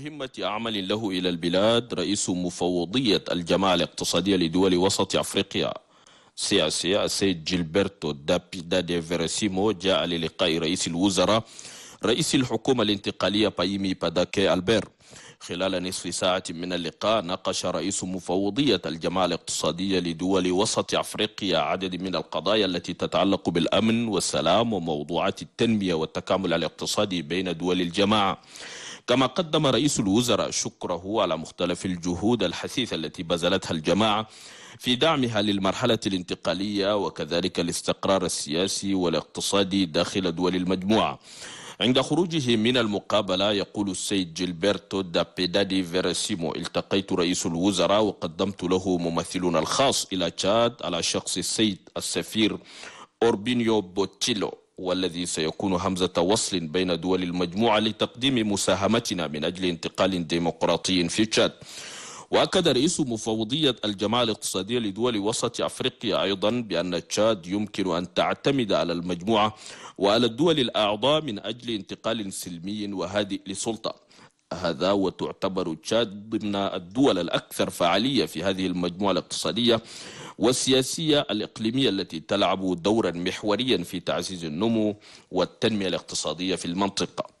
مهمة عمل له إلى البلاد رئيس مفوضية الجماعة الاقتصادية لدول وسط أفريقيا سياسي السيد جيلبرتو دابيدا دي فيرسيمو جاء للقاء رئيس الوزراء رئيس الحكومة الانتقالية بايمي باداكي ألبير خلال نصف ساعة من اللقاء ناقش رئيس مفوضية الجماعة الاقتصادية لدول وسط أفريقيا عدد من القضايا التي تتعلق بالأمن والسلام وموضوعات التنمية والتكامل الاقتصادي بين دول الجماعة كما قدم رئيس الوزراء شكره على مختلف الجهود الحثيثة التي بذلتها الجماعة في دعمها للمرحلة الانتقالية وكذلك الاستقرار السياسي والاقتصادي داخل دول المجموعة عند خروجه من المقابلة يقول السيد جيلبرتو دابيدادي فيرسيمو التقيت رئيس الوزراء وقدمت له ممثلنا الخاص إلى تشاد على شخص السيد السفير أوربينيو بوتشيلو والذي سيكون همزة وصل بين دول المجموعة لتقديم مساهمتنا من أجل انتقال ديمقراطي في تشاد وأكد رئيس مفوضية الجماعة الاقتصادية لدول وسط أفريقيا أيضا بأن تشاد يمكن أن تعتمد على المجموعة وعلى الدول الأعضاء من أجل انتقال سلمي وهادئ لسلطة هذا وتعتبر تشاد ضمن الدول الأكثر فعالية في هذه المجموعة الاقتصادية والسياسية الإقليمية التي تلعب دورا محوريا في تعزيز النمو والتنمية الاقتصادية في المنطقة